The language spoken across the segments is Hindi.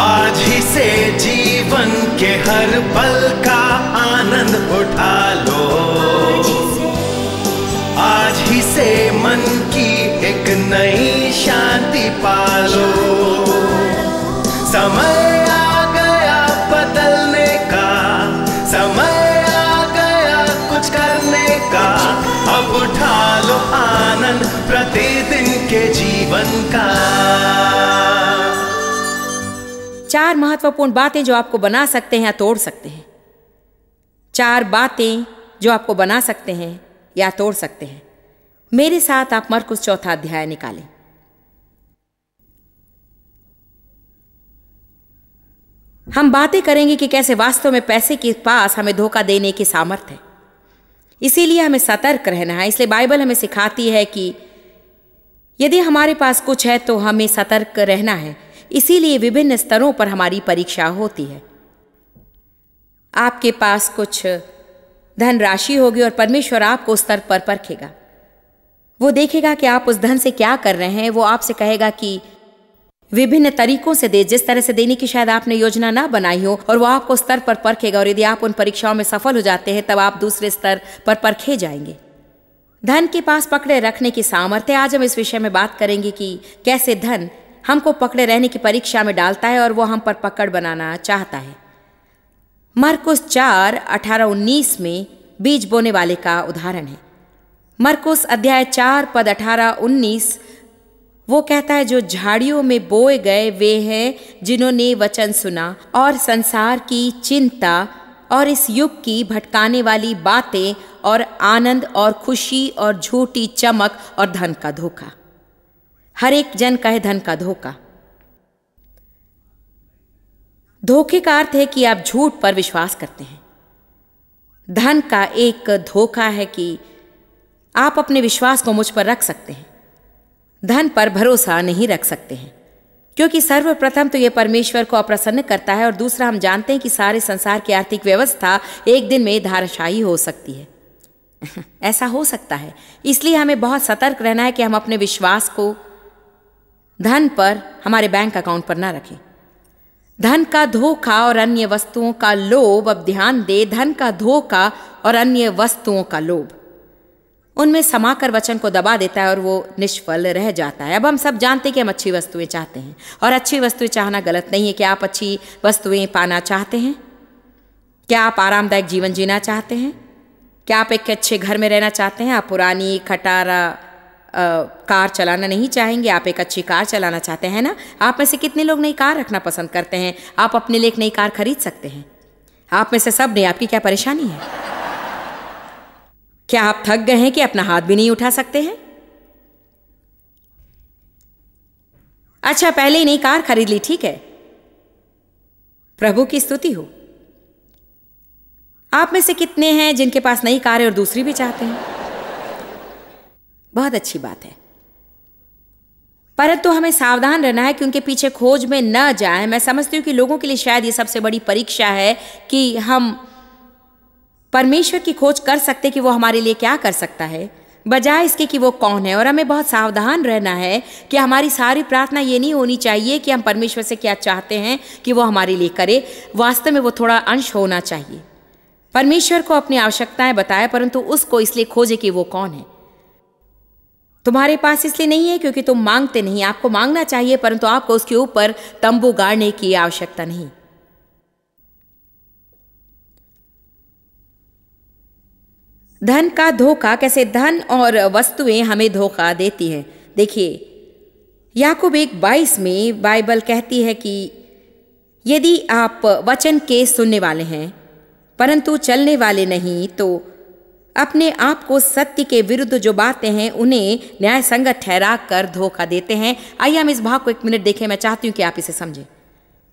आज ही से जीवन के हर पल का आनंद उठा लो आज ही से मन की एक नई शांति पालो समय आ गया बदलने का समय आ गया कुछ करने का अब उठा लो आनंद प्रतिदिन के जीवन का चार महत्वपूर्ण बातें जो आपको बना सकते हैं या तोड़ सकते हैं चार बातें जो आपको बना सकते हैं या तोड़ सकते हैं मेरे साथ आप मरकुस चौथा अध्याय निकालें हम बातें करेंगे कि कैसे वास्तव में पैसे के पास हमें धोखा देने की सामर्थ्य है इसीलिए हमें सतर्क रहना है इसलिए बाइबल हमें सिखाती है कि यदि हमारे पास कुछ है तो हमें सतर्क रहना है इसीलिए विभिन्न स्तरों पर हमारी परीक्षा होती है आपके पास कुछ धन राशि होगी और परमेश्वर आपको उस स्तर पर परखेगा वो देखेगा कि आप उस धन से क्या कर रहे हैं वो आपसे कहेगा कि विभिन्न तरीकों से दे जिस तरह से देने की शायद आपने योजना ना बनाई हो और वो आपको स्तर पर परखेगा और यदि आप उन परीक्षाओं में सफल हो जाते हैं तब आप दूसरे स्तर पर परखे जाएंगे धन के पास पकड़े रखने की सामर्थ्य आज हम इस विषय में बात करेंगे कि कैसे धन हमको पकड़े रहने की परीक्षा में डालता है और वो हम पर पकड़ बनाना चाहता है मरकुस चार अठारह उन्नीस में बीज बोने वाले का उदाहरण है मरकुस अध्याय चार पद अठारह उन्नीस वो कहता है जो झाड़ियों में बोए गए वे हैं जिन्होंने वचन सुना और संसार की चिंता और इस युग की भटकाने वाली बातें और आनंद और खुशी और झूठी चमक और धन का धोखा हर एक जन का है धन का धोखा धोखे का अर्थ है कि आप झूठ पर विश्वास करते हैं धन का एक धोखा है कि आप अपने विश्वास को मुझ पर रख सकते हैं धन पर भरोसा नहीं रख सकते हैं क्योंकि सर्वप्रथम तो यह परमेश्वर को अप्रसन्न करता है और दूसरा हम जानते हैं कि सारे संसार की आर्थिक व्यवस्था एक दिन में धाराशाही हो सकती है ऐसा हो सकता है इसलिए हमें बहुत सतर्क रहना है कि हम अपने विश्वास को धन पर हमारे बैंक अकाउंट पर ना रखें धन का धोखा और अन्य वस्तुओं का लोभ अब ध्यान दे धन का धोखा और अन्य वस्तुओं का लोभ उनमें समाकर वचन को दबा देता है और वो निष्फल रह जाता है अब हम सब जानते हैं कि हम अच्छी वस्तुएं चाहते हैं और अच्छी वस्तुएं चाहना गलत नहीं है क्या आप अच्छी वस्तुएं पाना चाहते हैं क्या आप आरामदायक जीवन जीना चाहते हैं क्या आप एक अच्छे घर में रहना चाहते हैं आप पुरानी खटारा आ, कार चलाना नहीं चाहेंगे आप एक अच्छी कार चलाना चाहते हैं ना आप में से कितने लोग नई कार रखना पसंद करते हैं आप अपने लिए एक नई कार खरीद सकते हैं आप में से सब ने आपकी क्या परेशानी है क्या आप थक गए हैं कि अपना हाथ भी नहीं उठा सकते हैं अच्छा पहले ही नई कार खरीद ली ठीक है प्रभु की स्तुति हो आप में से कितने हैं जिनके पास नई कार है और दूसरी भी चाहते हैं बहुत अच्छी बात है परंतु हमें सावधान रहना है कि उनके पीछे खोज में न जाए मैं समझती हूं कि लोगों के लिए शायद ये सबसे बड़ी परीक्षा है कि हम परमेश्वर की खोज कर सकते कि वो हमारे लिए क्या कर सकता है बजाय इसके कि वो कौन है और हमें बहुत सावधान रहना है कि हमारी सारी प्रार्थना ये नहीं होनी चाहिए कि हम परमेश्वर से क्या चाहते हैं कि वो हमारे लिए करे वास्तव में वो थोड़ा अंश होना चाहिए परमेश्वर को अपनी आवश्यकताएं बताए परंतु उसको इसलिए खोजे कि वो कौन है तुम्हारे पास इसलिए नहीं है क्योंकि तुम मांगते नहीं आपको मांगना चाहिए परंतु आपको उसके ऊपर तंबू गाड़ने की आवश्यकता नहीं धन का धोखा कैसे धन और वस्तुएं हमें धोखा देती हैं देखिए याकूब एक बाईस में बाइबल कहती है कि यदि आप वचन के सुनने वाले हैं परंतु चलने वाले नहीं तो अपने आप को सत्य के विरुद्ध जो बातें हैं उन्हें न्याय संगत ठहरा कर धोखा देते हैं आइए हम इस भाग को एक मिनट देखें मैं चाहती हूँ कि आप इसे समझें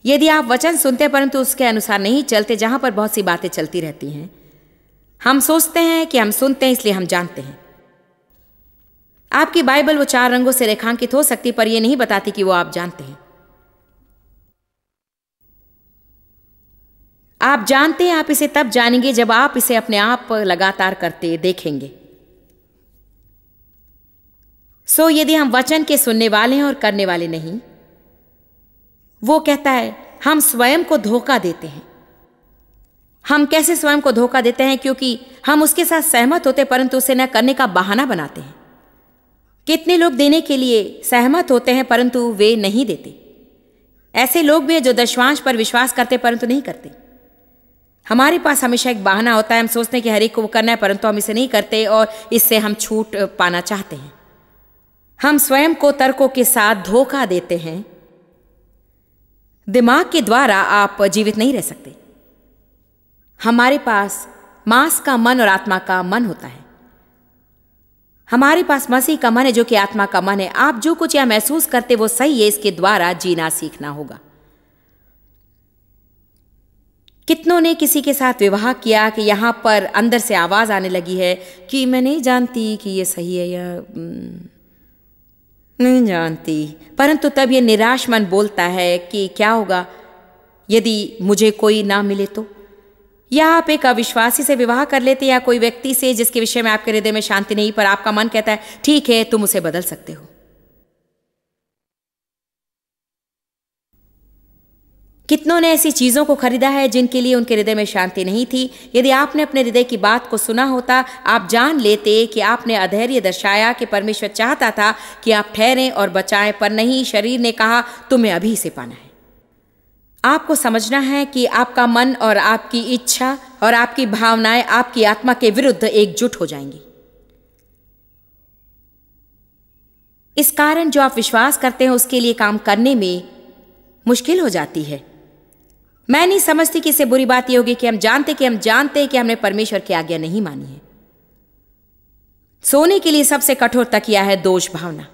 यदि आप वचन सुनते परंतु उसके अनुसार नहीं चलते जहाँ पर बहुत सी बातें चलती रहती हैं हम सोचते हैं कि हम सुनते हैं इसलिए हम जानते हैं आपकी बाइबल वो चार रंगों से रेखांकित हो सकती पर यह नहीं बताती कि वो आप जानते हैं आप जानते हैं आप इसे तब जानेंगे जब आप इसे अपने आप लगातार करते देखेंगे सो so, यदि हम वचन के सुनने वाले हैं और करने वाले नहीं वो कहता है हम स्वयं को धोखा देते हैं हम कैसे स्वयं को धोखा देते हैं क्योंकि हम उसके साथ सहमत होते परंतु उसे न करने का बहाना बनाते हैं कितने लोग देने के लिए सहमत होते हैं परंतु वे नहीं देते ऐसे लोग भी हैं जो दशवांश पर विश्वास करते परंतु नहीं करते हमारे पास हमेशा एक बहाना होता है हम सोचते हैं कि हर एक को वो करना है परंतु हम इसे नहीं करते और इससे हम छूट पाना चाहते हैं हम स्वयं को तर्कों के साथ धोखा देते हैं दिमाग के द्वारा आप जीवित नहीं रह सकते हमारे पास मांस का मन और आत्मा का मन होता है हमारे पास मसीह का मन है जो कि आत्मा का मन है आप जो कुछ यह महसूस करते वो सही है इसके द्वारा जीना सीखना होगा कितनों ने किसी के साथ विवाह किया कि यहाँ पर अंदर से आवाज़ आने लगी है कि मैं नहीं जानती कि ये सही है या हम्म, नहीं जानती परंतु तब ये निराश मन बोलता है कि क्या होगा यदि मुझे कोई ना मिले तो या आप एक अविश्वासी से विवाह कर लेते या कोई व्यक्ति से जिसके विषय में आपके हृदय में शांति नहीं पर आपका मन कहता है ठीक है तुम उसे बदल सकते हो कितनों ने ऐसी चीज़ों को खरीदा है जिनके लिए उनके हृदय में शांति नहीं थी यदि आपने अपने हृदय की बात को सुना होता आप जान लेते कि आपने अधैर्य दर्शाया कि परमेश्वर चाहता था कि आप ठहरें और बचाएं पर नहीं शरीर ने कहा तुम्हें अभी से पाना है आपको समझना है कि आपका मन और आपकी इच्छा और आपकी भावनाएं आपकी आत्मा के विरुद्ध एकजुट हो जाएंगी इस कारण जो आप विश्वास करते हैं उसके लिए काम करने में मुश्किल हो जाती है मैं नहीं समझती कि इससे बुरी बात यह होगी कि हम जानते कि हम जानते हैं कि हमने परमेश्वर की आज्ञा नहीं मानी है सोने के लिए सबसे कठोर तकिया है दोष भावना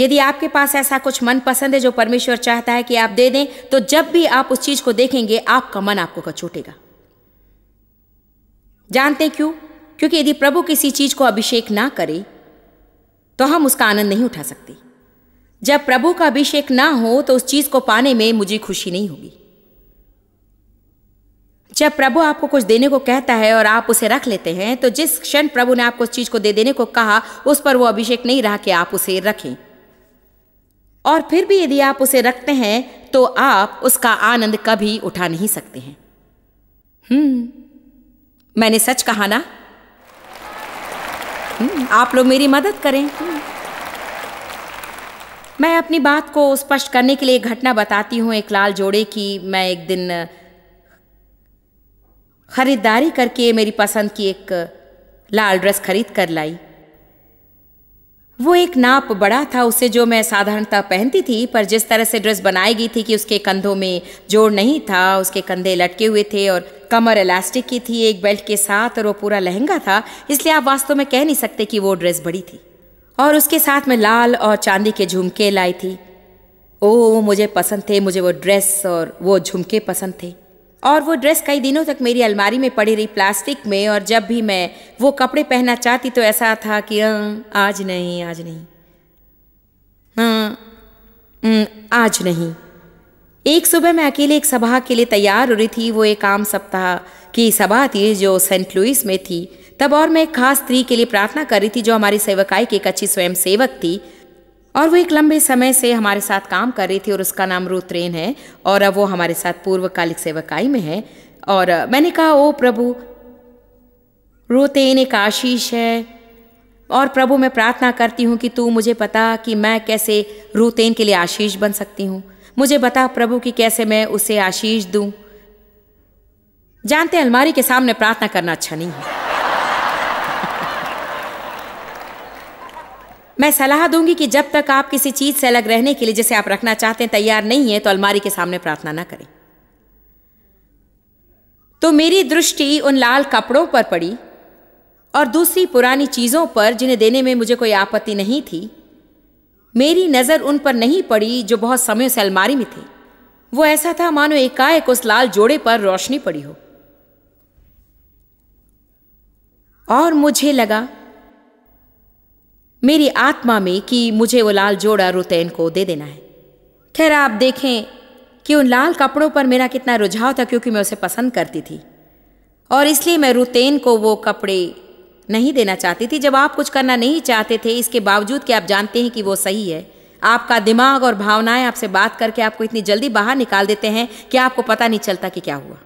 यदि आपके पास ऐसा कुछ मन पसंद है जो परमेश्वर चाहता है कि आप दे दें तो जब भी आप उस चीज को देखेंगे आपका मन आपको कचोटेगा जानते क्यों क्योंकि यदि प्रभु किसी चीज को अभिषेक ना करे तो हम उसका आनंद नहीं उठा सकते जब प्रभु का अभिषेक ना हो तो उस चीज को पाने में मुझे खुशी नहीं होगी जब प्रभु आपको कुछ देने को कहता है और आप उसे रख लेते हैं तो जिस क्षण प्रभु ने आपको उस चीज को दे देने को कहा उस पर वो अभिषेक नहीं रहा कि आप उसे रखें और फिर भी यदि आप उसे रखते हैं तो आप उसका आनंद कभी उठा नहीं सकते हैं हम्म मैंने सच कहा ना हम्म, आप लोग मेरी मदद करें हम्म। मैं अपनी बात को स्पष्ट करने के लिए एक घटना बताती हूँ एक लाल जोड़े की मैं एक दिन खरीदारी करके मेरी पसंद की एक लाल ड्रेस खरीद कर लाई वो एक नाप बड़ा था उसे जो मैं साधारणतः पहनती थी पर जिस तरह से ड्रेस बनाई गई थी कि उसके कंधों में जोड़ नहीं था उसके कंधे लटके हुए थे और कमर इलास्टिक की थी एक बेल्ट के साथ और वो पूरा लहंगा था इसलिए आप वास्तव में कह नहीं सकते कि वो ड्रेस बड़ी थी और उसके साथ में लाल और चांदी के झुमके लाई थी ओ वो मुझे पसंद थे मुझे वो ड्रेस और वो झुमके पसंद थे और वो ड्रेस कई दिनों तक मेरी अलमारी में पड़ी रही प्लास्टिक में और जब भी मैं वो कपड़े पहनना चाहती तो ऐसा था कि अं, आज नहीं आज नहीं हाँ आज नहीं एक सुबह मैं अकेले एक सभा के लिए तैयार हो रही थी वो एक आम सप्ताह की सभा थी जो सेंट लुइस में थी तब और मैं एक खास स्त्री के लिए प्रार्थना कर रही थी जो हमारी सेवकाई की एक अच्छी स्वयं सेवक थी और वो एक लंबे समय से हमारे साथ काम कर रही थी और उसका नाम रुत्रेन है और अब वो हमारे साथ पूर्वकालिक सेवकाई में है और मैंने कहा ओ प्रभु रोतेन एक आशीष है और प्रभु मैं प्रार्थना करती हूँ कि तू मुझे पता कि मैं कैसे रूतेन के लिए आशीष बन सकती हूँ मुझे बता प्रभु कि कैसे मैं उसे आशीष दूँ जानते अलमारी के सामने प्रार्थना करना अच्छा नहीं है मैं सलाह दूंगी कि जब तक आप किसी चीज़ से अलग रहने के लिए जिसे आप रखना चाहते हैं तैयार नहीं है तो अलमारी के सामने प्रार्थना ना करें तो मेरी दृष्टि उन लाल कपड़ों पर पड़ी और दूसरी पुरानी चीज़ों पर जिन्हें देने में मुझे कोई आपत्ति नहीं थी मेरी नज़र उन पर नहीं पड़ी जो बहुत समय से अलमारी में थी वो ऐसा था मानो एकाएक उस लाल जोड़े पर रोशनी पड़ी हो और मुझे लगा मेरी आत्मा में कि मुझे वो लाल जोड़ा रुतैन को दे देना है खैर आप देखें कि उन लाल कपड़ों पर मेरा कितना रुझाव था क्योंकि मैं उसे पसंद करती थी और इसलिए मैं रुतैन को वो कपड़े नहीं देना चाहती थी जब आप कुछ करना नहीं चाहते थे इसके बावजूद कि आप जानते हैं कि वो सही है आपका दिमाग और भावनाएं आपसे बात करके आपको इतनी जल्दी बाहर निकाल देते हैं कि आपको पता नहीं चलता कि क्या हुआ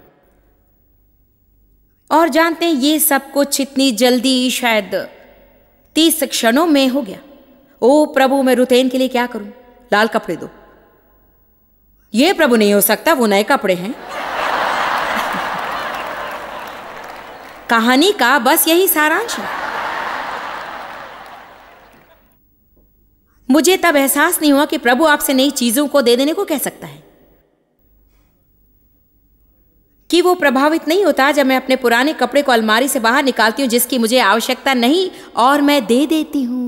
और जानते हैं ये सब कुछ इतनी जल्दी शायद तीस क्षणों में हो गया ओ प्रभु मैं रुतेन के लिए क्या करूं लाल कपड़े दो ये प्रभु नहीं हो सकता वो नए कपड़े हैं कहानी का बस यही सारांश है मुझे तब एहसास नहीं हुआ कि प्रभु आपसे नई चीजों को दे देने को कह सकता है कि वो प्रभावित नहीं होता जब मैं अपने पुराने कपड़े को अलमारी से बाहर निकालती हूँ जिसकी मुझे आवश्यकता नहीं और मैं दे देती हूँ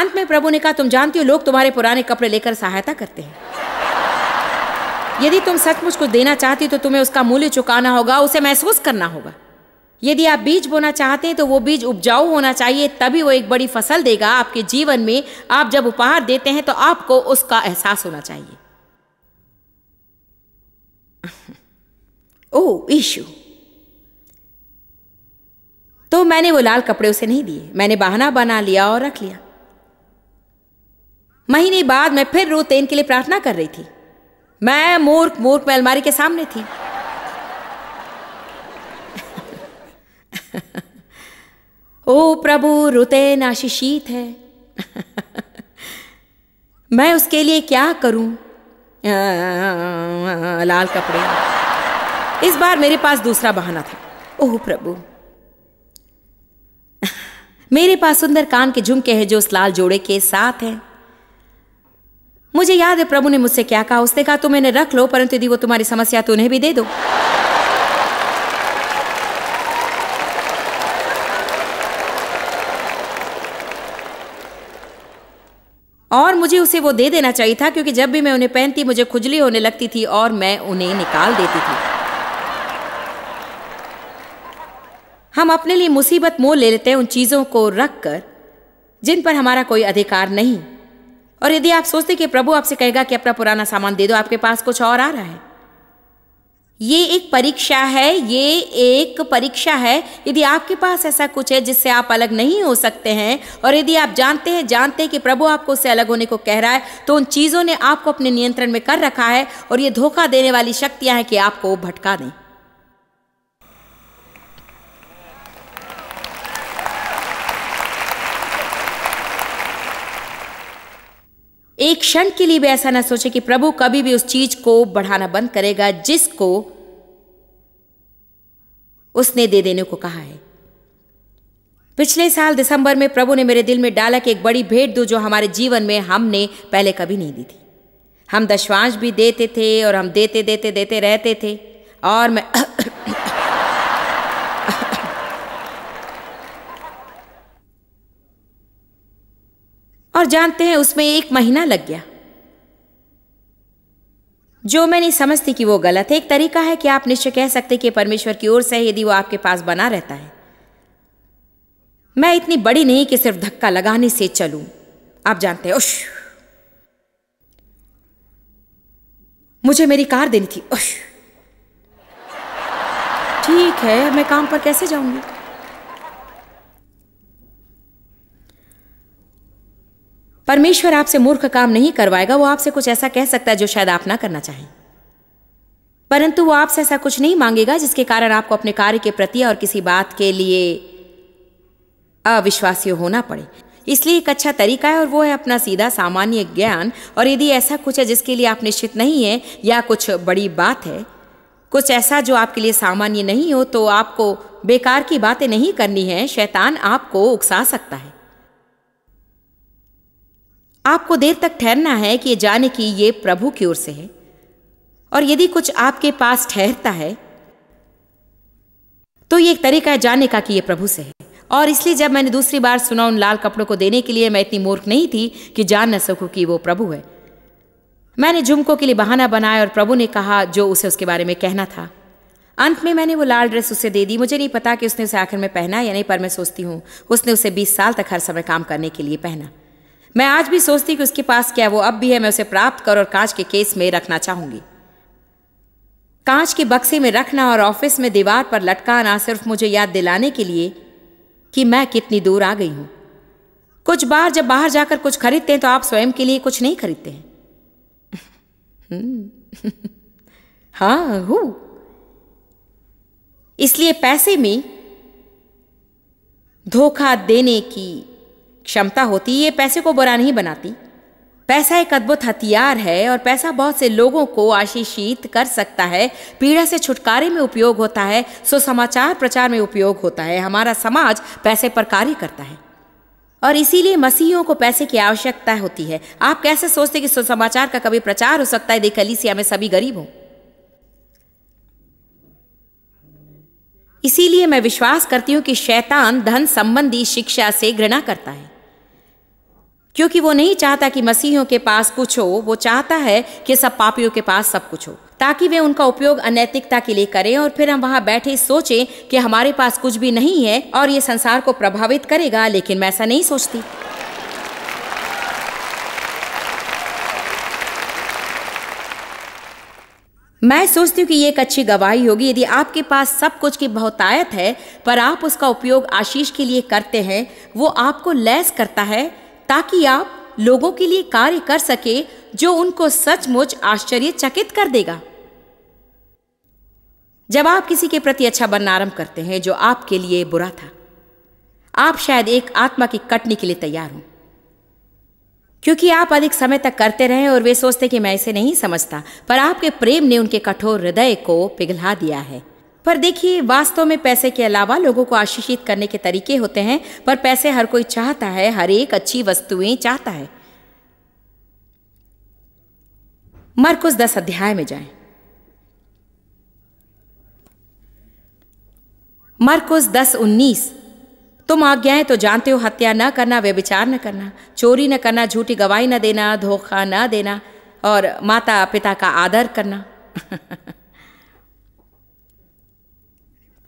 अंत में प्रभु ने कहा तुम जानती हो लोग तुम्हारे पुराने कपड़े लेकर सहायता करते हैं यदि तुम सचमुच कुछ देना चाहती हो तो तुम्हें उसका मूल्य चुकाना होगा उसे महसूस करना होगा यदि आप बीज बोना चाहते हैं तो वो बीज उपजाऊ होना चाहिए तभी वो एक बड़ी फसल देगा आपके जीवन में आप जब उपहार देते हैं तो आपको उसका एहसास होना चाहिए ओ ईशु oh, तो मैंने वो लाल कपड़े उसे नहीं दिए मैंने बहाना बना लिया और रख लिया महीने बाद मैं फिर रोतेन के लिए प्रार्थना कर रही थी मैं मूर्ख मूर्ख में अलमारी के सामने थी ओ प्रभु रुतैन आशीषित है मैं उसके लिए क्या करूं लाल कपड़े इस बार मेरे पास दूसरा बहाना था ओह प्रभु मेरे पास सुंदर कान के झुमके हैं जो उस लाल जोड़े के साथ हैं मुझे याद है प्रभु ने मुझसे क्या कहा उसने कहा तुम तो इन्हें रख लो परंतु यदि वो तुम्हारी समस्या तो उन्हें भी दे दो और मुझे उसे वो दे देना चाहिए था क्योंकि जब भी मैं उन्हें पहनती मुझे खुजली होने लगती थी और मैं उन्हें निकाल देती थी हम अपने लिए मुसीबत मोल ले लेते हैं उन चीज़ों को रख कर जिन पर हमारा कोई अधिकार नहीं और यदि आप सोचते कि प्रभु आपसे कहेगा कि अपना पुराना सामान दे दो आपके पास कुछ और आ रहा है ये एक परीक्षा है ये एक परीक्षा है यदि आपके पास ऐसा कुछ है जिससे आप अलग नहीं हो सकते हैं और यदि आप जानते हैं जानते हैं कि प्रभु आपको उससे अलग होने को कह रहा है तो उन चीज़ों ने आपको अपने नियंत्रण में कर रखा है और ये धोखा देने वाली शक्तियाँ हैं कि आपको भटका दें एक क्षण के लिए भी ऐसा ना सोचे कि प्रभु कभी भी उस चीज को बढ़ाना बंद करेगा जिसको उसने दे देने को कहा है पिछले साल दिसंबर में प्रभु ने मेरे दिल में डाला कि एक बड़ी भेंट दू जो हमारे जीवन में हमने पहले कभी नहीं दी थी हम दशवांश भी देते थे और हम देते देते देते रहते थे और मैं और जानते हैं उसमें एक महीना लग गया जो मैं नहीं समझती कि वो गलत है एक तरीका है कि आप निश्चय कह सकते कि परमेश्वर की ओर से यदि वो आपके पास बना रहता है मैं इतनी बड़ी नहीं कि सिर्फ धक्का लगाने से चलूं आप जानते हैं उश मुझे मेरी कार देनी थी उश ठीक है मैं काम पर कैसे जाऊंगी परमेश्वर आपसे मूर्ख काम नहीं करवाएगा वो आपसे कुछ ऐसा कह सकता है जो शायद आप ना करना चाहें परंतु वो आपसे ऐसा कुछ नहीं मांगेगा जिसके कारण आपको अपने कार्य के प्रति और किसी बात के लिए अविश्वासी होना पड़े इसलिए एक अच्छा तरीका है और वो है अपना सीधा सामान्य ज्ञान और यदि ऐसा कुछ है जिसके लिए आप निश्चित नहीं है या कुछ बड़ी बात है कुछ ऐसा जो आपके लिए सामान्य नहीं हो तो आपको बेकार की बातें नहीं करनी है शैतान आपको उकसा सकता है आपको देर तक ठहरना है कि जाने की ये प्रभु की ओर से है और यदि कुछ आपके पास ठहरता है तो ये एक तरीका है जाने का कि ये प्रभु से है और इसलिए जब मैंने दूसरी बार सुना उन लाल कपड़ों को देने के लिए मैं इतनी मूर्ख नहीं थी कि जान न सकूं कि वो प्रभु है मैंने झुमकों के लिए बहाना बनाया और प्रभु ने कहा जो उसे उसके बारे में कहना था अंत में मैंने वो लाल ड्रेस उसे दे दी मुझे नहीं पता कि उसने उसे आखिर में पहना या नहीं पर मैं सोचती हूँ उसने उसे बीस साल तक हर समय काम करने के लिए पहना मैं आज भी सोचती कि उसके पास क्या वो अब भी है मैं उसे प्राप्त कर और कांच के केस में रखना चाहूंगी कांच के बक्से में रखना और ऑफिस में दीवार पर लटकाना सिर्फ मुझे याद दिलाने के लिए कि मैं कितनी दूर आ गई हूं कुछ बार जब बाहर जाकर कुछ खरीदते हैं तो आप स्वयं के लिए कुछ नहीं खरीदते हैं हाँ हू इसलिए पैसे में धोखा देने की क्षमता होती ये पैसे को बुरा नहीं बनाती पैसा एक अद्भुत हथियार है और पैसा बहुत से लोगों को आशीषित कर सकता है पीड़ा से छुटकारे में उपयोग होता है सुसमाचार प्रचार में उपयोग होता है हमारा समाज पैसे पर कार्य करता है और इसीलिए मसीहियों को पैसे की आवश्यकता होती है आप कैसे सोचते कि सुसमाचार का कभी प्रचार हो सकता है देख अली में सभी गरीब हों इसीलिए मैं विश्वास करती हूँ कि शैतान धन संबंधी शिक्षा से घृणा करता है क्योंकि वो नहीं चाहता कि मसीहियों के पास कुछ हो वो चाहता है कि सब पापियों के पास सब कुछ हो ताकि वे उनका उपयोग अनैतिकता के लिए करें और फिर हम वहाँ बैठे सोचें कि हमारे पास कुछ भी नहीं है और ये संसार को प्रभावित करेगा लेकिन मैं ऐसा नहीं सोचती मैं सोचती हूँ कि ये एक अच्छी गवाही होगी यदि आपके पास सब कुछ की बहुतायत है पर आप उसका उपयोग आशीष के लिए करते हैं वो आपको लैस करता है ताकि आप लोगों के लिए कार्य कर सके जो उनको सचमुच आश्चर्यचकित कर देगा जब आप किसी के प्रति अच्छा बनना आरंभ करते हैं जो आपके लिए बुरा था आप शायद एक आत्मा की कटनी के लिए तैयार हों क्योंकि आप अधिक समय तक करते रहे और वे सोचते कि मैं इसे नहीं समझता पर आपके प्रेम ने उनके कठोर हृदय को पिघला दिया है पर देखिए वास्तव में पैसे के अलावा लोगों को आशीषित करने के तरीके होते हैं पर पैसे हर कोई चाहता है हर एक अच्छी वस्तुएं चाहता है मरकुस दस अध्याय में जाएं। मरकुस दस उन्नीस तुम आज्ञाएं तो जानते हो हत्या न करना व्यभिचार न करना चोरी न करना झूठी गवाही न देना धोखा न देना और माता पिता का आदर करना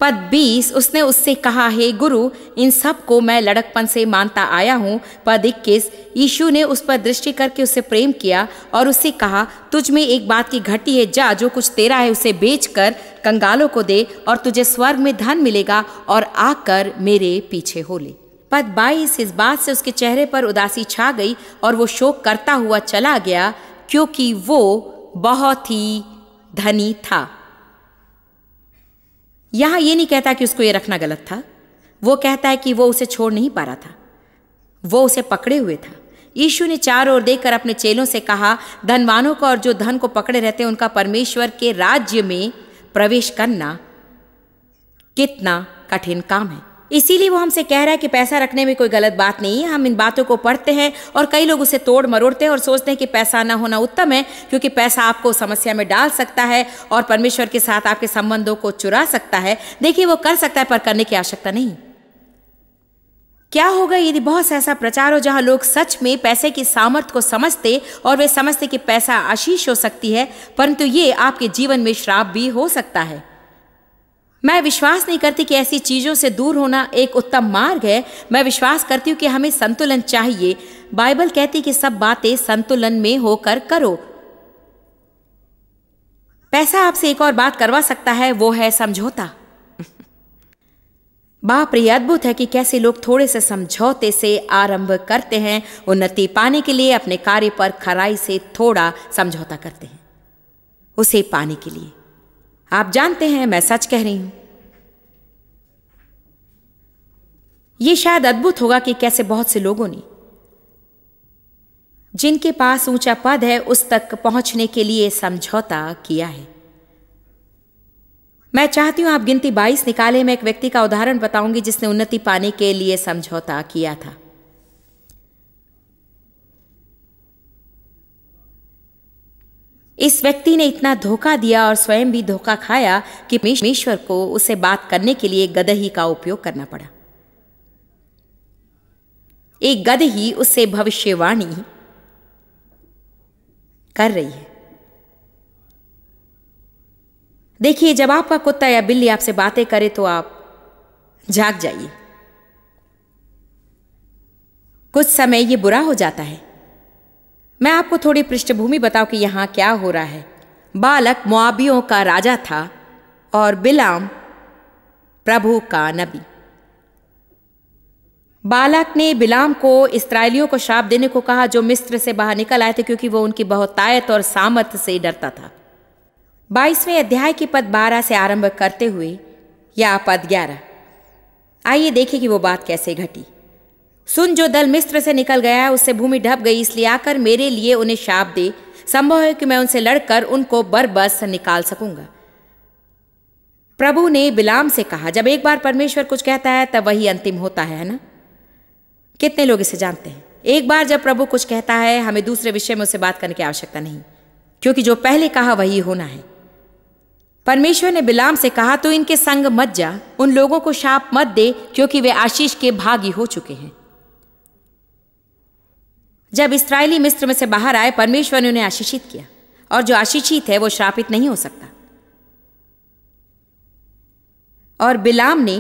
पद बीस उसने उससे कहा हे गुरु इन सब को मैं लड़कपन से मानता आया हूँ पद इक्कीस यीशु ने उस पर दृष्टि करके उससे प्रेम किया और उससे कहा तुझ में एक बात की घटी है जा जो कुछ तेरा है उसे बेचकर कंगालों को दे और तुझे स्वर्ग में धन मिलेगा और आकर मेरे पीछे हो ले पद बाईस इस बात से उसके चेहरे पर उदासी छा गई और वो शोक करता हुआ चला गया क्योंकि वो बहुत ही धनी था यहां ये नहीं कहता कि उसको ये रखना गलत था वो कहता है कि वो उसे छोड़ नहीं पा रहा था वो उसे पकड़े हुए था यीशु ने चार ओर देखकर अपने चेलों से कहा धनवानों को और जो धन को पकड़े रहते हैं उनका परमेश्वर के राज्य में प्रवेश करना कितना कठिन काम है इसीलिए वो हमसे कह रहा है कि पैसा रखने में कोई गलत बात नहीं है हम इन बातों को पढ़ते हैं और कई लोग उसे तोड़ मरोड़ते हैं और सोचते हैं कि पैसा ना होना उत्तम है क्योंकि पैसा आपको समस्या में डाल सकता है और परमेश्वर के साथ आपके संबंधों को चुरा सकता है देखिए वो कर सकता है पर करने की आवश्यकता नहीं क्या होगा यदि बहुत सा ऐसा प्रचार हो जहां लोग सच में पैसे की सामर्थ्य को समझते और वे समझते कि पैसा आशीष हो सकती है परंतु ये आपके जीवन में श्राप भी हो सकता है मैं विश्वास नहीं करती कि ऐसी चीज़ों से दूर होना एक उत्तम मार्ग है मैं विश्वास करती हूँ कि हमें संतुलन चाहिए बाइबल कहती कि सब बातें संतुलन में होकर करो पैसा आपसे एक और बात करवा सकता है वो है समझौता बाप रे अद्भुत है कि कैसे लोग थोड़े से समझौते से आरंभ करते हैं उन्नति पाने के लिए अपने कार्य पर खराई से थोड़ा समझौता करते हैं उसे पाने के लिए आप जानते हैं मैं सच कह रही हूं ये शायद अद्भुत होगा कि कैसे बहुत से लोगों ने जिनके पास ऊंचा पद है उस तक पहुंचने के लिए समझौता किया है मैं चाहती हूं आप गिनती 22 निकाले मैं एक व्यक्ति का उदाहरण बताऊंगी जिसने उन्नति पाने के लिए समझौता किया था इस व्यक्ति ने इतना धोखा दिया और स्वयं भी धोखा खाया कि परमेश्वर को उसे बात करने के लिए गदही का उपयोग करना पड़ा एक गदही उससे भविष्यवाणी कर रही है देखिए जब आपका कुत्ता या बिल्ली आपसे बातें करे तो आप जाग जाइए कुछ समय ये बुरा हो जाता है मैं आपको थोड़ी पृष्ठभूमि बताऊं कि यहाँ क्या हो रहा है बालक मुआबियों का राजा था और बिलाम प्रभु का नबी बालक ने बिलाम को इसराइलियों को श्राप देने को कहा जो मिस्र से बाहर निकल आए थे क्योंकि वो उनकी बहुत तायत और सामर्थ्य से डरता था बाईसवें अध्याय की पद बारह से आरंभ करते हुए या पद ग्यारह आइए देखें कि वो बात कैसे घटी सुन जो दल मिस्र से निकल गया है उससे भूमि ढप गई इसलिए आकर मेरे लिए उन्हें शाप दे संभव है कि मैं उनसे लड़कर उनको बरबस निकाल सकूंगा प्रभु ने बिलाम से कहा जब एक बार परमेश्वर कुछ कहता है तब वही अंतिम होता है ना कितने लोग इसे जानते हैं एक बार जब प्रभु कुछ कहता है हमें दूसरे विषय में उससे बात करने की आवश्यकता नहीं क्योंकि जो पहले कहा वही होना है परमेश्वर ने बिलाम से कहा तो इनके संग मत जा उन लोगों को शाप मत दे क्योंकि वे आशीष के भागी हो चुके हैं जब इसराइली मिस्र में से बाहर आए परमेश्वर ने उन्हें आशीषित किया और जो आशीषित है वो श्रापित नहीं हो सकता और बिलाम ने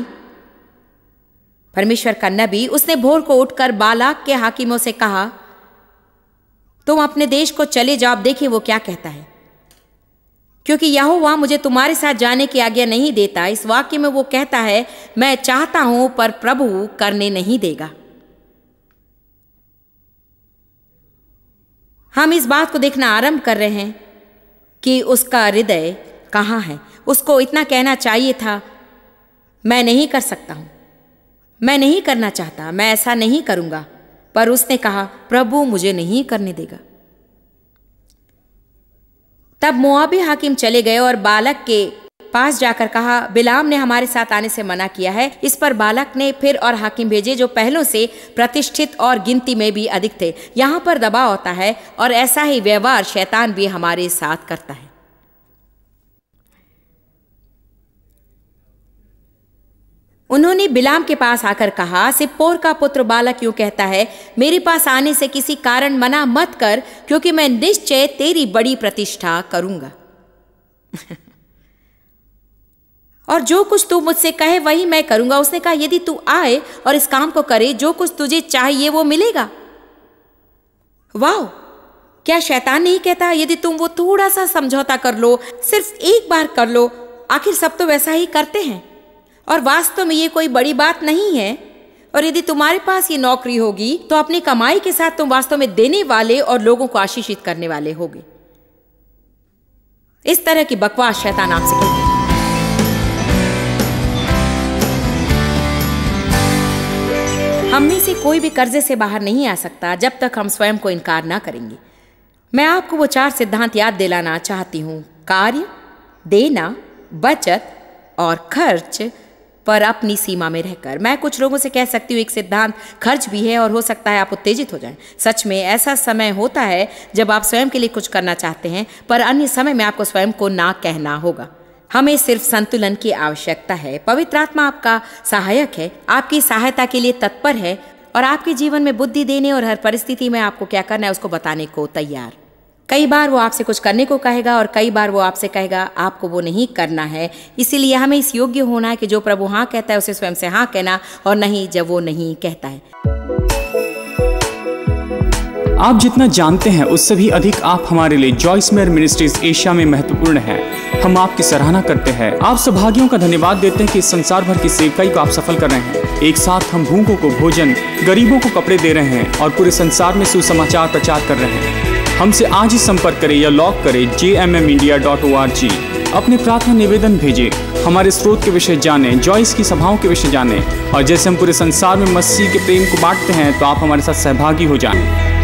परमेश्वर का नबी उसने भोर को उठकर बालाक के हाकिमों से कहा तुम अपने देश को चले जाओ आप देखिए वो क्या कहता है क्योंकि यहोवा मुझे तुम्हारे साथ जाने की आज्ञा नहीं देता इस वाक्य में वो कहता है मैं चाहता हूं पर प्रभु करने नहीं देगा हम इस बात को देखना आरंभ कर रहे हैं कि उसका हृदय कहाँ है उसको इतना कहना चाहिए था मैं नहीं कर सकता हूँ मैं नहीं करना चाहता मैं ऐसा नहीं करूँगा पर उसने कहा प्रभु मुझे नहीं करने देगा तब मुआबी हाकिम चले गए और बालक के पास जाकर कहा बिलाम ने हमारे साथ आने से मना किया है इस पर बालक ने फिर और हाकिम भेजे जो पहलों से प्रतिष्ठित और गिनती में भी अधिक थे यहाँ पर दबाव होता है और ऐसा ही व्यवहार शैतान भी हमारे साथ करता है उन्होंने बिलाम के पास आकर कहा सिपोर का पुत्र बालक यूं कहता है मेरे पास आने से किसी कारण मना मत कर क्योंकि मैं निश्चय तेरी बड़ी प्रतिष्ठा करूंगा और जो कुछ तू मुझसे कहे वही मैं करूंगा उसने कहा यदि तू आए और इस काम को करे जो कुछ तुझे चाहिए वो मिलेगा वाह क्या शैतान नहीं कहता यदि तुम वो थोड़ा सा समझौता कर लो सिर्फ एक बार कर लो आखिर सब तो वैसा ही करते हैं और वास्तव में ये कोई बड़ी बात नहीं है और यदि तुम्हारे पास ये नौकरी होगी तो अपनी कमाई के साथ तुम वास्तव में देने वाले और लोगों को आशीषित करने वाले होगे इस तरह की बकवास शैतान आपसे हैं हम में से कोई भी कर्जे से बाहर नहीं आ सकता जब तक हम स्वयं को इनकार ना करेंगे मैं आपको वो चार सिद्धांत याद दिलाना चाहती हूँ कार्य देना बचत और खर्च पर अपनी सीमा में रहकर मैं कुछ लोगों से कह सकती हूँ एक सिद्धांत खर्च भी है और हो सकता है आप उत्तेजित हो जाएं सच में ऐसा समय होता है जब आप स्वयं के लिए कुछ करना चाहते हैं पर अन्य समय में आपको स्वयं को ना कहना होगा हमें सिर्फ संतुलन की आवश्यकता है पवित्र आत्मा आपका सहायक है आपकी सहायता के लिए तत्पर है और आपके जीवन में बुद्धि देने और हर परिस्थिति में आपको क्या करना है उसको बताने को तैयार कई बार वो आपसे कुछ करने को कहेगा और कई बार वो आपसे कहेगा आपको वो नहीं करना है इसीलिए हमें इस योग्य होना है कि जो प्रभु हाँ कहता है उसे स्वयं से हाँ कहना और नहीं जब वो नहीं कहता है आप जितना जानते हैं उससे भी अधिक आप हमारे लिए जॉइस मेयर मिनिस्ट्रीज एशिया में महत्वपूर्ण है हम आपकी सराहना करते हैं आप सौभाग्यों का धन्यवाद देते हैं कि इस संसार भर की सेवकाई को आप सफल कर रहे हैं एक साथ हम भूखों को भोजन गरीबों को कपड़े दे रहे हैं और पूरे संसार में सुसमाचार प्रचार कर रहे हैं हमसे आज ही संपर्क करें या लॉग करें J M M India dot O R G अपने प्रार्थना निवेदन भेजें हमारे स्रोत के विषय जानें जॉइस की सभाओं के विषय जानें और जैसे हम पूरे संसार में मसीह के प्रेम को बांटते हैं तो आप हमारे साथ सहभागी हो जाएं